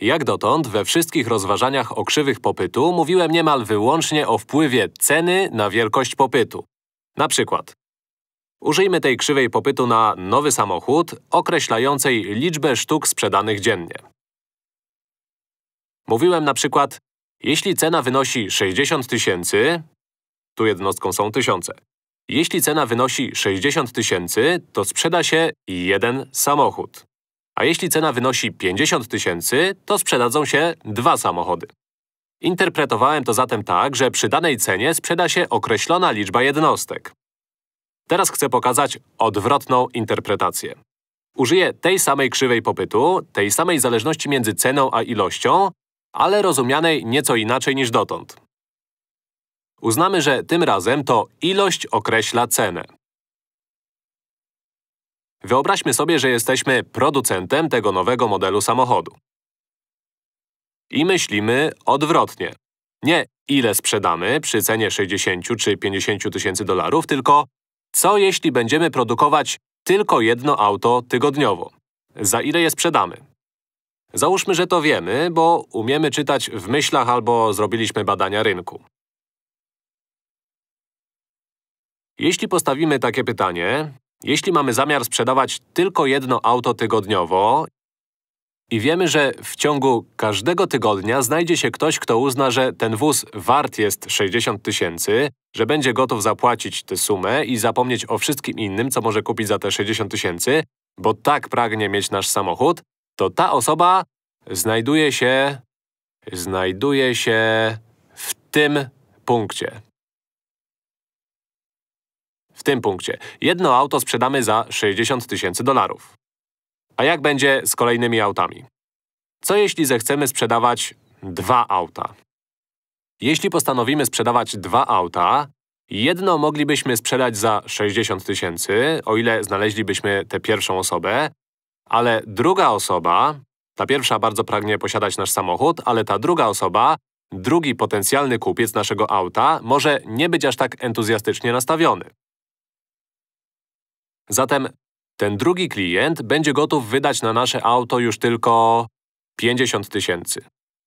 Jak dotąd we wszystkich rozważaniach o krzywych popytu mówiłem niemal wyłącznie o wpływie ceny na wielkość popytu. Na przykład użyjmy tej krzywej popytu na nowy samochód określającej liczbę sztuk sprzedanych dziennie. Mówiłem na przykład, jeśli cena wynosi 60 tysięcy, tu jednostką są tysiące, jeśli cena wynosi 60 tysięcy, to sprzeda się jeden samochód. A jeśli cena wynosi 50 tysięcy, to sprzedadzą się dwa samochody. Interpretowałem to zatem tak, że przy danej cenie sprzeda się określona liczba jednostek. Teraz chcę pokazać odwrotną interpretację. Użyję tej samej krzywej popytu, tej samej zależności między ceną a ilością, ale rozumianej nieco inaczej niż dotąd. Uznamy, że tym razem to ilość określa cenę. Wyobraźmy sobie, że jesteśmy producentem tego nowego modelu samochodu. I myślimy odwrotnie. Nie ile sprzedamy przy cenie 60 czy 50 tysięcy dolarów, tylko co jeśli będziemy produkować tylko jedno auto tygodniowo? Za ile je sprzedamy? Załóżmy, że to wiemy, bo umiemy czytać w myślach albo zrobiliśmy badania rynku. Jeśli postawimy takie pytanie, jeśli mamy zamiar sprzedawać tylko jedno auto tygodniowo i wiemy, że w ciągu każdego tygodnia znajdzie się ktoś, kto uzna, że ten wóz wart jest 60 tysięcy, że będzie gotów zapłacić tę sumę i zapomnieć o wszystkim innym, co może kupić za te 60 tysięcy, bo tak pragnie mieć nasz samochód, to ta osoba znajduje się… znajduje się… w tym punkcie. W tym punkcie. Jedno auto sprzedamy za 60 tysięcy dolarów. A jak będzie z kolejnymi autami? Co jeśli zechcemy sprzedawać dwa auta? Jeśli postanowimy sprzedawać dwa auta, jedno moglibyśmy sprzedać za 60 tysięcy, o ile znaleźlibyśmy tę pierwszą osobę, ale druga osoba, ta pierwsza bardzo pragnie posiadać nasz samochód, ale ta druga osoba, drugi potencjalny kupiec naszego auta, może nie być aż tak entuzjastycznie nastawiony. Zatem ten drugi klient będzie gotów wydać na nasze auto już tylko 50 tysięcy.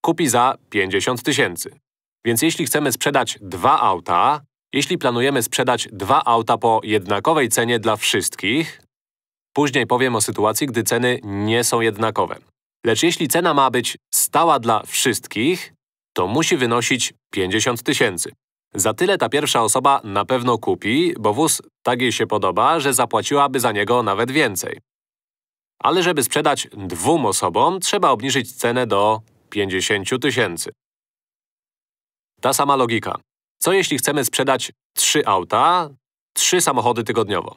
Kupi za 50 tysięcy. Więc jeśli chcemy sprzedać dwa auta, jeśli planujemy sprzedać dwa auta po jednakowej cenie dla wszystkich, później powiem o sytuacji, gdy ceny nie są jednakowe. Lecz jeśli cena ma być stała dla wszystkich, to musi wynosić 50 tysięcy. Za tyle ta pierwsza osoba na pewno kupi, bo wóz tak jej się podoba, że zapłaciłaby za niego nawet więcej. Ale żeby sprzedać dwóm osobom, trzeba obniżyć cenę do 50 tysięcy. Ta sama logika. Co jeśli chcemy sprzedać trzy auta, trzy samochody tygodniowo?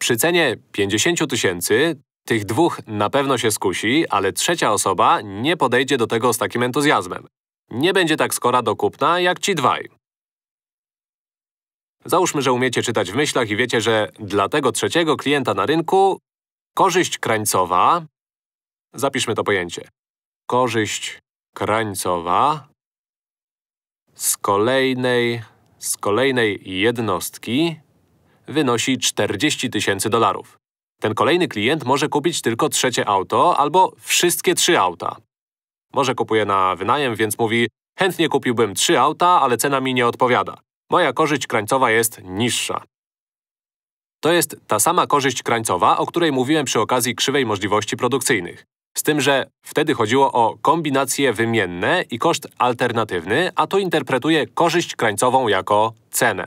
Przy cenie 50 tysięcy tych dwóch na pewno się skusi, ale trzecia osoba nie podejdzie do tego z takim entuzjazmem. Nie będzie tak skora do kupna, jak ci dwaj. Załóżmy, że umiecie czytać w myślach i wiecie, że dla tego trzeciego klienta na rynku korzyść krańcowa… Zapiszmy to pojęcie. Korzyść krańcowa z kolejnej, z kolejnej jednostki wynosi 40 tysięcy dolarów. Ten kolejny klient może kupić tylko trzecie auto albo wszystkie trzy auta. Może kupuje na wynajem, więc mówi chętnie kupiłbym trzy auta, ale cena mi nie odpowiada. Moja korzyść krańcowa jest niższa. To jest ta sama korzyść krańcowa, o której mówiłem przy okazji krzywej możliwości produkcyjnych. Z tym, że wtedy chodziło o kombinacje wymienne i koszt alternatywny, a tu interpretuję korzyść krańcową jako cenę.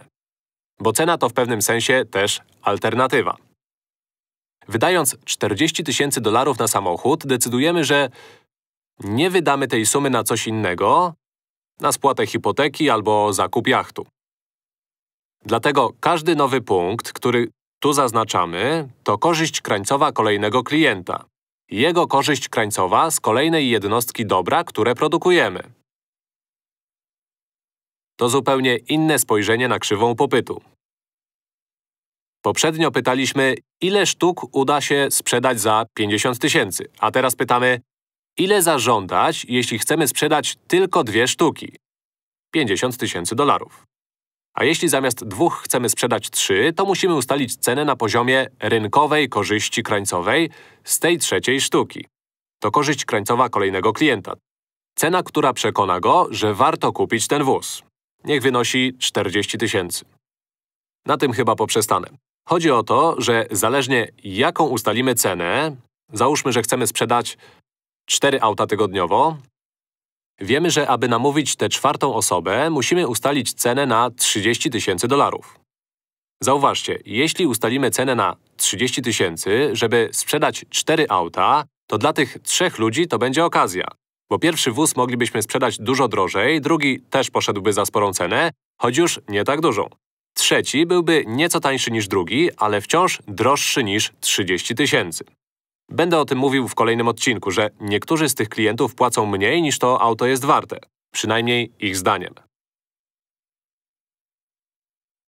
Bo cena to w pewnym sensie też alternatywa. Wydając 40 tysięcy dolarów na samochód, decydujemy, że nie wydamy tej sumy na coś innego, na spłatę hipoteki albo zakup jachtu. Dlatego każdy nowy punkt, który tu zaznaczamy, to korzyść krańcowa kolejnego klienta. Jego korzyść krańcowa z kolejnej jednostki dobra, które produkujemy. To zupełnie inne spojrzenie na krzywą popytu. Poprzednio pytaliśmy, ile sztuk uda się sprzedać za 50 tysięcy, a teraz pytamy, Ile zażądać, jeśli chcemy sprzedać tylko dwie sztuki? 50 tysięcy dolarów. A jeśli zamiast dwóch chcemy sprzedać trzy, to musimy ustalić cenę na poziomie rynkowej korzyści krańcowej z tej trzeciej sztuki. To korzyść krańcowa kolejnego klienta. Cena, która przekona go, że warto kupić ten wóz. Niech wynosi 40 tysięcy. Na tym chyba poprzestanę. Chodzi o to, że zależnie jaką ustalimy cenę, załóżmy, że chcemy sprzedać cztery auta tygodniowo. Wiemy, że aby namówić tę czwartą osobę, musimy ustalić cenę na 30 tysięcy dolarów. Zauważcie, jeśli ustalimy cenę na 30 tysięcy, żeby sprzedać cztery auta, to dla tych trzech ludzi to będzie okazja. Bo pierwszy wóz moglibyśmy sprzedać dużo drożej, drugi też poszedłby za sporą cenę, choć już nie tak dużą. Trzeci byłby nieco tańszy niż drugi, ale wciąż droższy niż 30 tysięcy. Będę o tym mówił w kolejnym odcinku, że niektórzy z tych klientów płacą mniej niż to auto jest warte. Przynajmniej ich zdaniem.